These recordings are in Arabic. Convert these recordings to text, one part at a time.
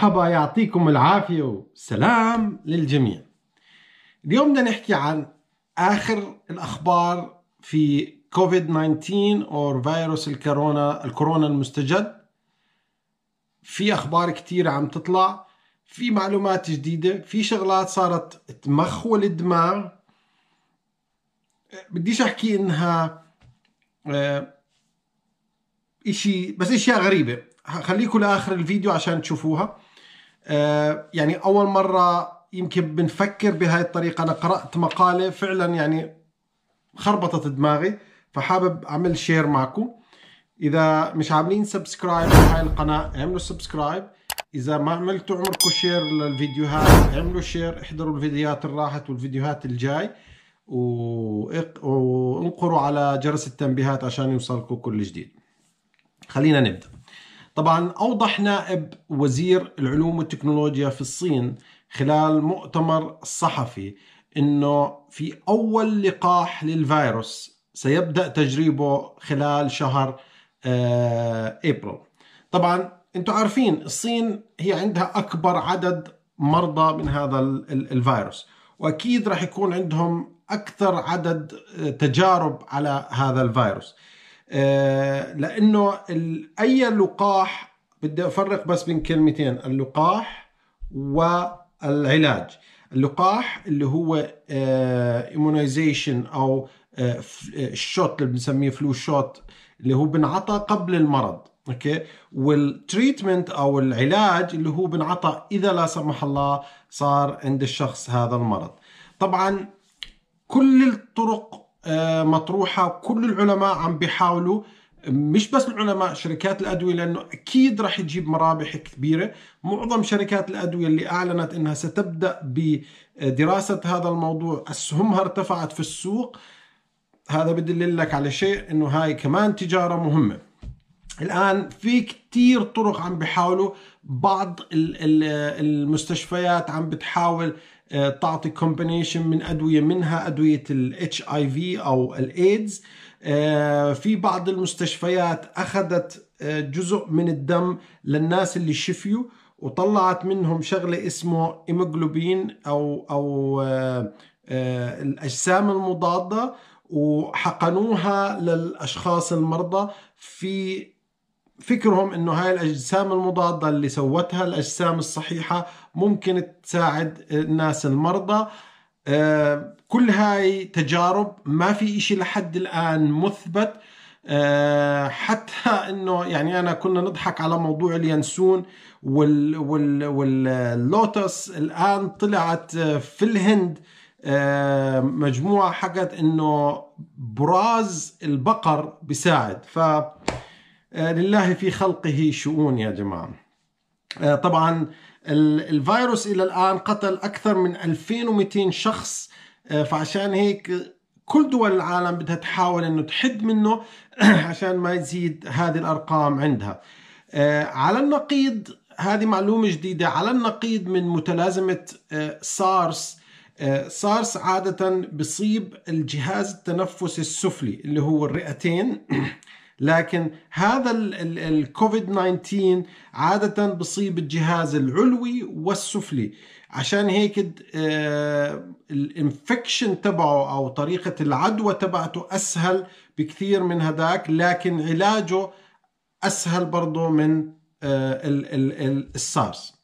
مرحبا يعطيكم العافية وسلام للجميع اليوم بدنا نحكي عن آخر الأخبار في كوفيد 19 أو فيروس الكورونا الكورونا المستجد في أخبار كتير عم تطلع في معلومات جديدة في شغلات صارت تمخول الدماغ بديش أحكي إنها آه، اشي بس اشياء غريبة خليكم لاخر الفيديو عشان تشوفوها آه، يعني اول مره يمكن بنفكر بهاي الطريقه انا قرات مقاله فعلا يعني خربطت دماغي فحابب اعمل شير معكم اذا مش عاملين سبسكرايب لهاي القناه اعملوا سبسكرايب اذا ما عملتوا عمركم شير للفيديوهات اعملوا شير احضروا الفيديوهات الراحت والفيديوهات الجاي وانقروا على جرس التنبيهات عشان يوصلكم كل جديد خلينا نبدأ طبعا أوضح نائب وزير العلوم والتكنولوجيا في الصين خلال مؤتمر صحفي أنه في أول لقاح للفيروس سيبدأ تجريبه خلال شهر آه، ابريل طبعا انتم عارفين الصين هي عندها اكبر عدد مرضى من هذا الفيروس واكيد راح يكون عندهم اكثر عدد آه، تجارب على هذا الفيروس آه، لانه اي لقاح بدي افرق بس بين كلمتين اللقاح والعلاج اللقاح اللي هو ايمونايزيشن آه، او الشوت آه، اللي بنسميه فلو شوت اللي هو بنعطى قبل المرض اوكي والتريتمنت او العلاج اللي هو بنعطى اذا لا سمح الله صار عند الشخص هذا المرض طبعا كل الطرق آه، مطروحه كل العلماء عم بيحاولوا مش بس العلماء شركات الادويه لانه اكيد راح تجيب مرابح كبيره معظم شركات الادويه اللي اعلنت انها ستبدا بدراسه هذا الموضوع اسهمها ارتفعت في السوق هذا بدل لك على شيء انه هاي كمان تجاره مهمه الان في كثير طرق عم بيحاولوا بعض المستشفيات عم بتحاول آه، تعطي كومبينيشن من ادويه منها ادويه الاتش اي في او الايدز آه، في بعض المستشفيات اخذت آه، جزء من الدم للناس اللي شفيوا وطلعت منهم شغله اسمه ايموجلوبين او او الاجسام المضاده وحقنوها للاشخاص المرضى في فكرهم انه هاي الاجسام المضاده اللي سوتها الاجسام الصحيحه ممكن تساعد الناس المرضى آه، كل هاي تجارب ما في اشي لحد الان مثبت آه، حتى انه يعني انا كنا نضحك على موضوع اليانسون وال وال واللوتس الان طلعت آه، في الهند مجموعه حكت انه براز البقر بيساعد ف آه، لله في خلقه شؤون يا جماعة آه، طبعا الفيروس إلى الآن قتل أكثر من 2200 شخص آه، فعشان هيك كل دول العالم بدها تحاول انه تحد منه عشان ما يزيد هذه الارقام عندها على النقيض هذه معلومه جديده على النقيض من متلازمه سارس سارس عاده بصيب الجهاز التنفسي السفلي اللي هو الرئتين لكن هذا الكوفيد 19 عادة بصيب الجهاز العلوي والسفلي عشان هيك آه، الانفكشن تبعه او طريقة العدوى تبعته اسهل بكثير من هداك لكن علاجه اسهل برضه من آه، السارس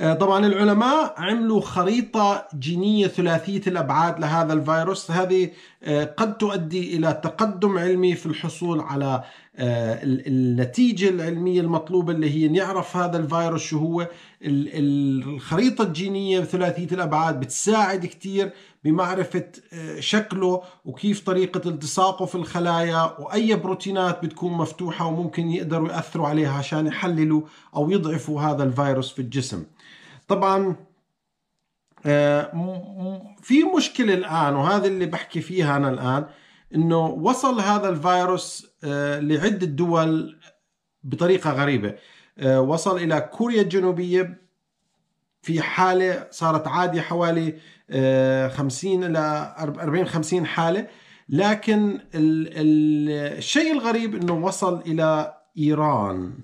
آه، طبعا العلماء عملوا خريطة جينية ثلاثية الأبعاد لهذا الفيروس هذه آه، قد تؤدي إلى تقدم علمي في الحصول على آه، النتيجة العلمية المطلوبة اللي هي نعرف هذا الفيروس شو هو الخريطة الجينية ثلاثية الأبعاد بتساعد كتير بمعرفة شكله وكيف طريقة التصاقه في الخلايا وأي بروتينات بتكون مفتوحة وممكن يقدروا يأثروا عليها عشان يحللوا أو يضعفوا هذا الفيروس في الجسم طبعا آه، في مشكلة الآن وهذا اللي بحكي فيها أنا الآن أنه وصل هذا الفيروس آه، لعدة دول بطريقة غريبة آه، وصل إلى كوريا الجنوبية في حالة صارت عادية حوالي 50 إلى 40 50 حالة لكن الشيء الغريب أنه وصل إلى إيران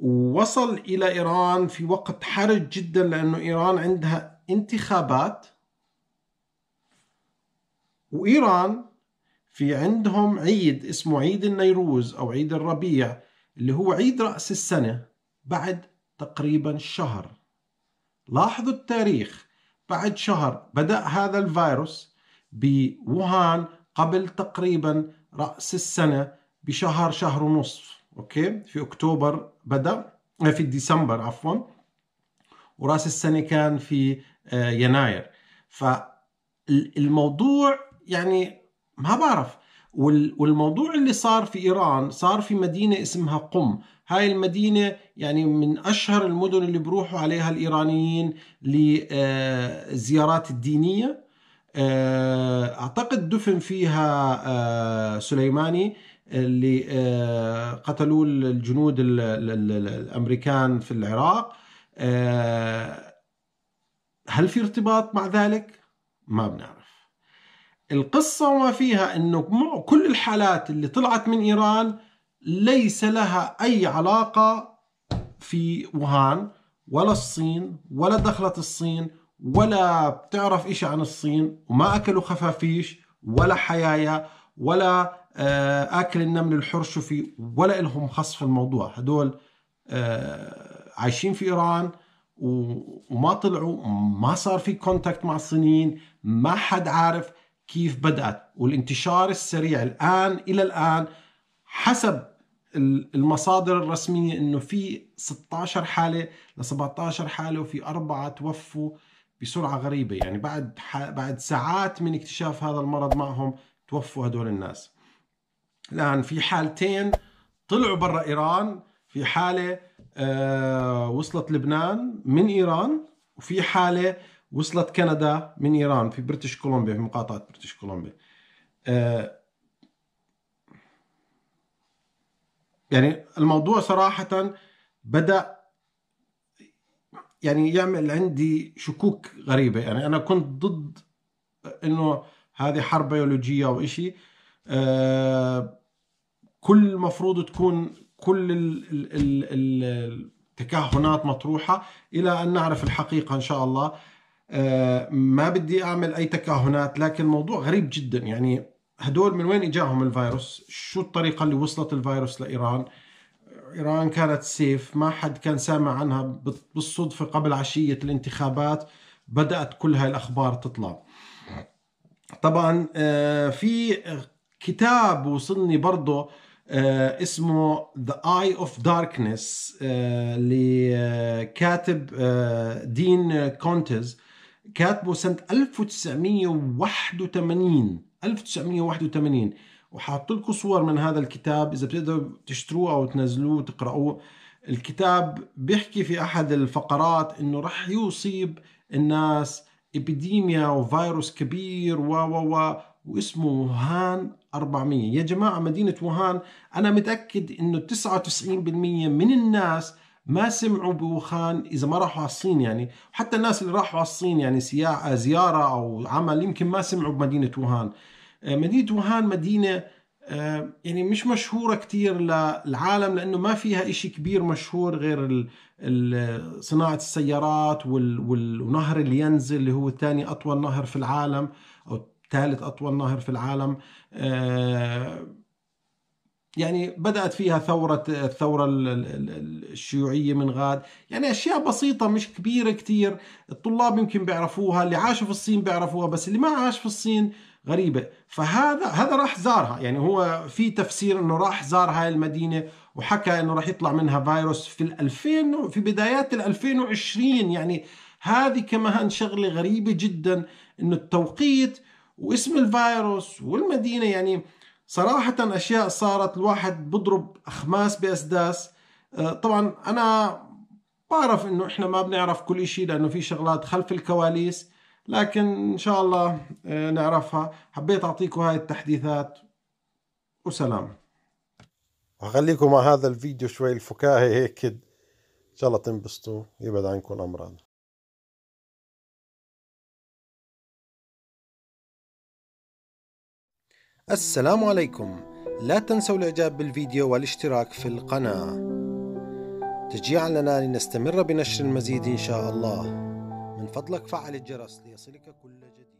ووصل إلى إيران في وقت حرج جدا لأنه إيران عندها انتخابات وإيران في عندهم عيد اسمه عيد النيروز أو عيد الربيع اللي هو عيد رأس السنة بعد تقريبا شهر لاحظوا التاريخ بعد شهر بدأ هذا الفيروس بوهان قبل تقريبا رأس السنة بشهر شهر ونصف اوكي في اكتوبر بدا آه، في ديسمبر عفوا وراس السنه كان في آه، يناير فالموضوع يعني ما بعرف والموضوع اللي صار في ايران صار في مدينه اسمها قم هاي المدينة يعني من أشهر المدن اللي بروحوا عليها الإيرانيين لزيارات آه، الدينية أعتقد دفن فيها سليماني اللي آه، قتلوا الجنود الامريكان في العراق آه، هل في ارتباط مع ذلك؟ ما بنعرف القصة وما فيها أنه كل الحالات اللي طلعت من إيران ليس لها أي علاقة في وهان ولا الصين ولا دخلت الصين ولا بتعرف إشي عن الصين وما أكلوا خفافيش ولا حيايا ولا آه، اكل النمل الحرشفي ولا لهم خص في الموضوع هدول آه، عايشين في ايران وما طلعوا ما صار في كونتاكت مع الصينيين ما حد عارف كيف بدأت والانتشار السريع الآن إلى الآن حسب المصادر الرسمية أنه في 16 حالة ل 17 حالة وفي أربعة توفوا بسرعة غريبة يعني بعد بعد ساعات من اكتشاف هذا المرض معهم توفوا هدول الناس الآن في حالتين طلعوا برا إيران في حالة آه، وصلت لبنان من إيران وفي حالة وصلت كندا من إيران في بريتش كولومبيا في مقاطعة بريتش كولومبيا آه، يعني الموضوع صراحة بدأ يعني يعمل عندي شكوك غريبة يعني أنا كنت ضد أنه هذه حرب بيولوجيه او شيء آه، كل المفروض تكون كل التكهنات مطروحه الى ان نعرف الحقيقه ان شاء الله آه، ما بدي اعمل اي تكهنات لكن الموضوع غريب جدا يعني هدول من وين اجاهم الفيروس شو الطريقه اللي وصلت الفيروس لايران ايران كانت سيف ما حد كان سامع عنها بالصدفه قبل عشيه الانتخابات بدات كل هاي الاخبار تطلع طبعا آه، في كتاب وصلني برضه آه، اسمه ذا اي اوف داركنس لكاتب آه، دين كونتز كاتبه سنه 1981 1981 وحاط لكم صور من هذا الكتاب اذا بتقدروا تشتروه او تنزلوه وتقرأوه الكتاب بيحكي في احد الفقرات انه رح يصيب الناس ابيديميا وفيروس كبير و و و واسمه ووهان 400 يا جماعة مدينة ووهان أنا متأكد إنه 99% من الناس ما سمعوا بوخان إذا ما راحوا على الصين يعني وحتى الناس اللي راحوا على الصين يعني سياحة زيارة أو عمل يمكن ما سمعوا بمدينة ووهان مدينة ووهان مدينة آه، يعني مش مشهورة كثير للعالم لأنه ما فيها شيء كبير مشهور غير صناعة السيارات والنهر اللي ينزل اللي هو ثاني أطول نهر في العالم أو ثالث أطول نهر في العالم آه، يعني بدأت فيها ثورة الثورة الشيوعية من غاد يعني أشياء بسيطة مش كبيرة كثير الطلاب يمكن بيعرفوها اللي عاشوا في الصين بيعرفوها بس اللي ما عاش في الصين غريبة فهذا هذا راح زارها يعني هو في تفسير انه راح زار هاي المدينة وحكى انه راح يطلع منها فيروس في ال 2000 في بدايات ال 2020 يعني هذه كمان شغلة غريبة جدا انه التوقيت واسم الفيروس والمدينة يعني صراحة أشياء صارت الواحد بضرب أخماس بأسداس آه، طبعا أنا بعرف إنه إحنا ما بنعرف كل شيء لأنه في شغلات خلف الكواليس لكن إن شاء الله آه، نعرفها حبيت أعطيكم هاي التحديثات وسلام أخليكم مع هذا الفيديو شوي الفكاهي هيك إن شاء الله تنبسطوا يبعد عنكم الأمراض السلام عليكم لا تنسوا الإعجاب بالفيديو والاشتراك في القناة تشجيعا لنا لنستمر بنشر المزيد إن شاء الله فضلك فعل الجرس ليصلك كل جديد